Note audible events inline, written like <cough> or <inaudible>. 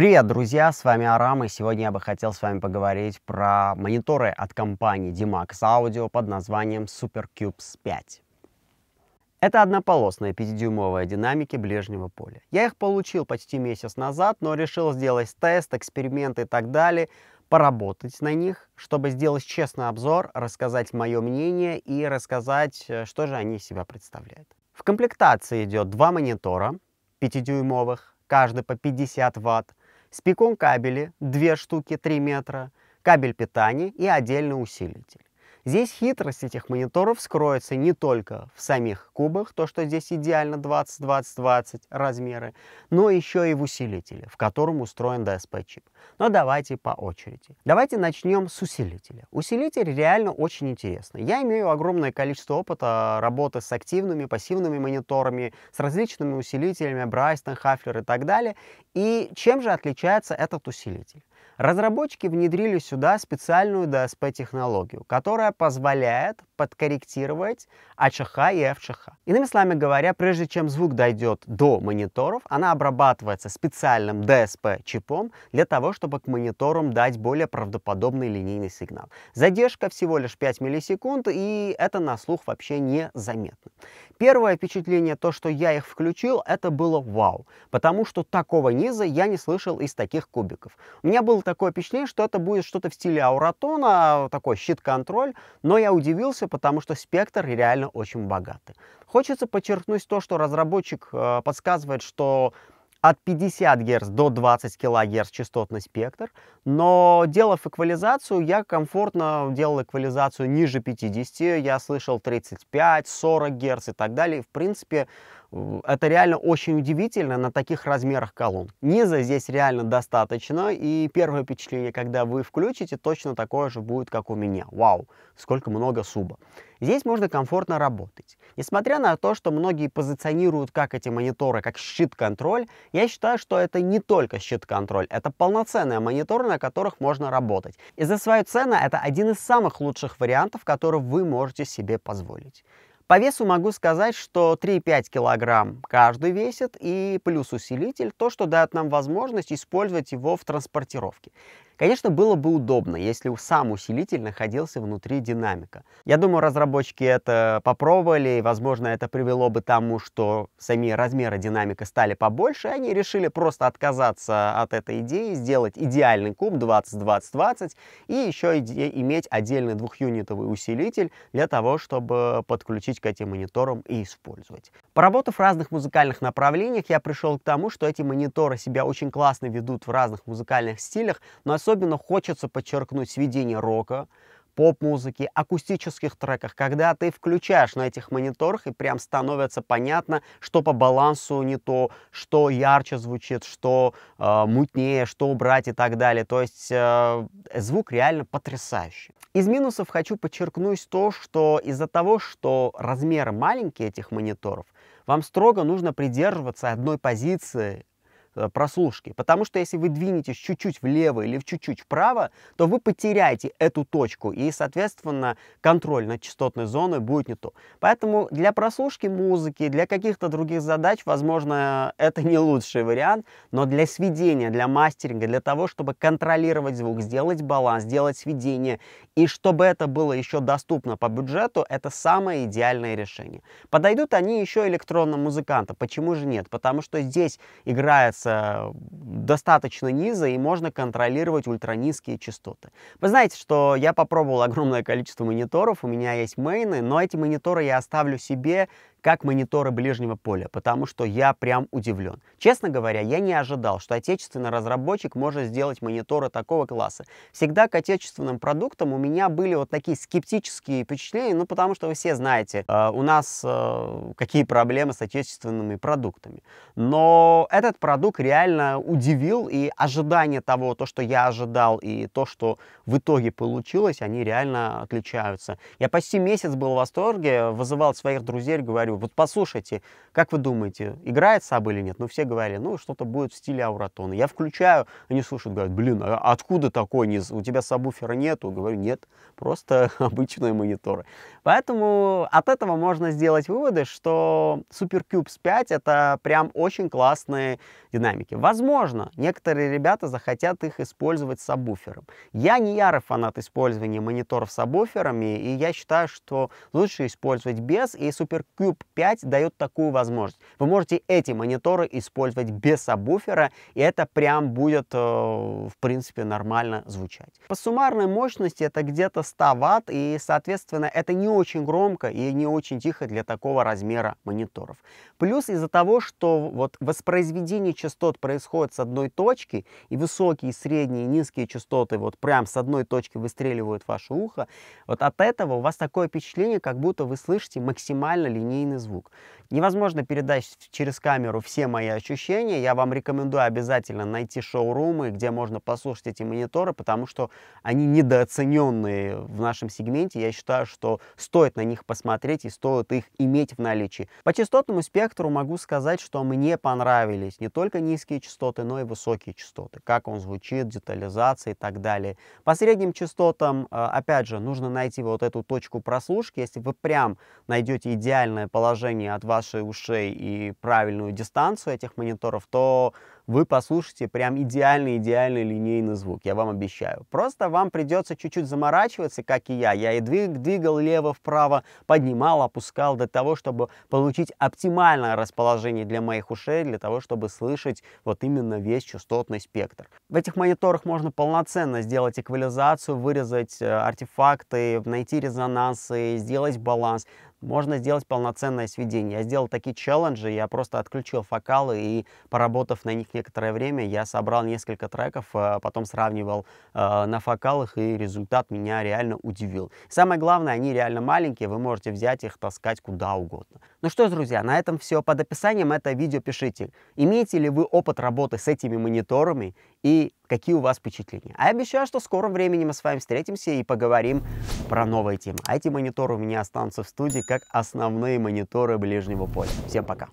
Привет, друзья, с вами Арам, и сегодня я бы хотел с вами поговорить про мониторы от компании Dimax Audio под названием SuperCubes 5. Это однополосные 5-дюймовые динамики ближнего поля. Я их получил почти месяц назад, но решил сделать тест, эксперименты и так далее, поработать на них, чтобы сделать честный обзор, рассказать мое мнение и рассказать, э, что же они из себя представляют. В комплектации идет два монитора 5-дюймовых, каждый по 50 ватт, спикон кабели 2 штуки 3 метра, кабель питания и отдельный усилитель. Здесь хитрость этих мониторов скроется не только в самих кубах, то, что здесь идеально 20-20-20 размеры, но еще и в усилителе, в котором устроен DSP-чип. Но давайте по очереди. Давайте начнем с усилителя. Усилитель реально очень интересный. Я имею огромное количество опыта работы с активными, пассивными мониторами, с различными усилителями, Брайстон, Хафлер и так далее. И чем же отличается этот усилитель? Разработчики внедрили сюда специальную DSP-технологию, которая позволяет подкорректировать АЧХ и ФЧХ. Иными словами говоря, прежде чем звук дойдет до мониторов, она обрабатывается специальным DSP-чипом для того, чтобы к мониторам дать более правдоподобный линейный сигнал. Задержка всего лишь 5 миллисекунд, и это на слух вообще не заметно. Первое впечатление, то, что я их включил, это было вау, потому что такого низа я не слышал из таких кубиков. У меня был такое впечатление, что это будет что-то в стиле ауратона, такой щит-контроль, но я удивился, потому что спектр реально очень богатый. Хочется подчеркнуть то, что разработчик э, подсказывает, что от 50 Гц до 20 кГц частотный спектр, но делав эквализацию, я комфортно делал эквализацию ниже 50, я слышал 35, 40 Гц и так далее. В принципе, это реально очень удивительно на таких размерах колонн. Низа здесь реально достаточно, и первое впечатление, когда вы включите, точно такое же будет, как у меня. Вау, сколько много суба. Здесь можно комфортно работать. Несмотря на то, что многие позиционируют как эти мониторы, как щит-контроль, я считаю, что это не только щит-контроль, это полноценные мониторы, на которых можно работать. И за свою цену это один из самых лучших вариантов, который вы можете себе позволить. По весу могу сказать, что 3,5 килограмм каждый весит, и плюс усилитель, то, что дает нам возможность использовать его в транспортировке. Конечно, было бы удобно, если сам усилитель находился внутри динамика. Я думаю, разработчики это попробовали, и, возможно, это привело бы к тому, что сами размеры динамика стали побольше, и они решили просто отказаться от этой идеи, сделать идеальный куб 20-20-20, и еще иметь отдельный двухюнитовый усилитель для того, чтобы подключить к этим мониторам и использовать. Поработав в разных музыкальных направлениях, я пришел к тому, что эти мониторы себя очень классно ведут в разных музыкальных стилях, но особенно Особенно хочется подчеркнуть сведение рока, поп-музыки, акустических треках, когда ты включаешь на этих мониторах и прям становится понятно, что по балансу не то, что ярче звучит, что э, мутнее, что убрать и так далее. То есть э, звук реально потрясающий. Из минусов хочу подчеркнуть то, что из-за того, что размеры маленькие этих мониторов, вам строго нужно придерживаться одной позиции Э, прослушки. Потому что если вы двинетесь чуть-чуть влево или чуть-чуть вправо, то вы потеряете эту точку, и, соответственно, контроль над частотной зоной будет не то. Поэтому для прослушки музыки, для каких-то других задач, возможно, <laughs> это не лучший вариант, но для сведения, для мастеринга, для того, чтобы контролировать звук, сделать баланс, сделать сведение, и чтобы это было еще доступно по бюджету, это самое идеальное решение. Подойдут они еще электронным музыкантам, почему же нет? Потому что здесь играет находится достаточно низа и можно контролировать ультранизкие частоты. Вы знаете, что я попробовал <laughs> огромное количество мониторов, у меня есть мейны, но эти мониторы я оставлю себе как мониторы ближнего поля, потому что я прям удивлен. Честно говоря, я не ожидал, что отечественный разработчик может сделать мониторы такого класса. Всегда к отечественным продуктам у меня были вот такие скептические впечатления, ну потому что вы все знаете, э, у нас э, какие проблемы с отечественными продуктами. Но этот продукт реально удивил, и ожидания того, то, что я ожидал, и то, что в итоге получилось, они реально отличаются. Я почти месяц был в восторге, вызывал своих друзей, говорю, говорю, вот послушайте, как вы думаете, играет саб или нет? Ну, все говорили, ну, что-то будет в стиле ауратона. Я включаю, они слушают, говорят, блин, а откуда такой? низ? у тебя сабвуфера нету? Говорю, нет, просто <laughs> обычные мониторы. Поэтому от этого можно сделать выводы, что Super Cubes 5 это прям очень классные динамики. Возможно, некоторые ребята захотят их использовать с сабвуфером. Я не ярый фанат использования мониторов с сабвуферами, и я считаю, что лучше использовать без, и Super Cube 5 дает такую возможность. Вы можете эти мониторы использовать без сабвуфера, и это прям будет, э, в принципе, нормально звучать. По суммарной мощности это где-то 100 ватт, и, соответственно, это не очень громко и не очень тихо для такого размера мониторов. Плюс из-за того, что вот воспроизведение частот происходит с одной точки, и высокие, средние, низкие частоты вот прям с одной точки выстреливают в ваше ухо, вот от этого у вас такое впечатление, как будто вы слышите максимально линейный звук. Невозможно передать через камеру все мои ощущения. Я вам рекомендую обязательно найти шоурумы, где можно послушать эти мониторы, потому что они недооцененные в нашем сегменте. Я считаю, что стоит на них посмотреть и стоит их иметь в наличии. По частотному спектру могу сказать, что мне понравились не только низкие частоты, но и высокие частоты. Как он звучит, детализация и так далее. По средним частотам, э, опять же, нужно найти вот эту точку прослушки. Если вы прям найдете идеальное положение от вас вашей ушей и правильную дистанцию этих мониторов, то вы послушаете прям идеальный-идеальный линейный звук, я вам обещаю. Просто вам придется чуть-чуть заморачиваться, как и я. Я и двиг, двигал лево-вправо, поднимал, опускал для того, чтобы получить оптимальное расположение для моих ушей, для того, чтобы слышать вот именно весь частотный спектр. В этих мониторах можно полноценно сделать эквализацию, вырезать э, артефакты, найти резонансы, сделать баланс можно сделать полноценное сведение. Я сделал такие челленджи, я просто отключил фокалы и, поработав на них некоторое время, я собрал несколько треков, э, потом сравнивал э, на фокалах, и результат меня реально удивил. Самое главное, они реально маленькие, вы можете взять их, таскать куда угодно. Ну что ж, друзья, на этом все. Под описанием это видео пишите, имеете ли вы опыт работы с этими мониторами, и какие у вас впечатления. А я обещаю, что в скором времени мы с вами встретимся и поговорим про новые темы. А эти мониторы у меня останутся в студии как основные мониторы ближнего поля. Всем пока!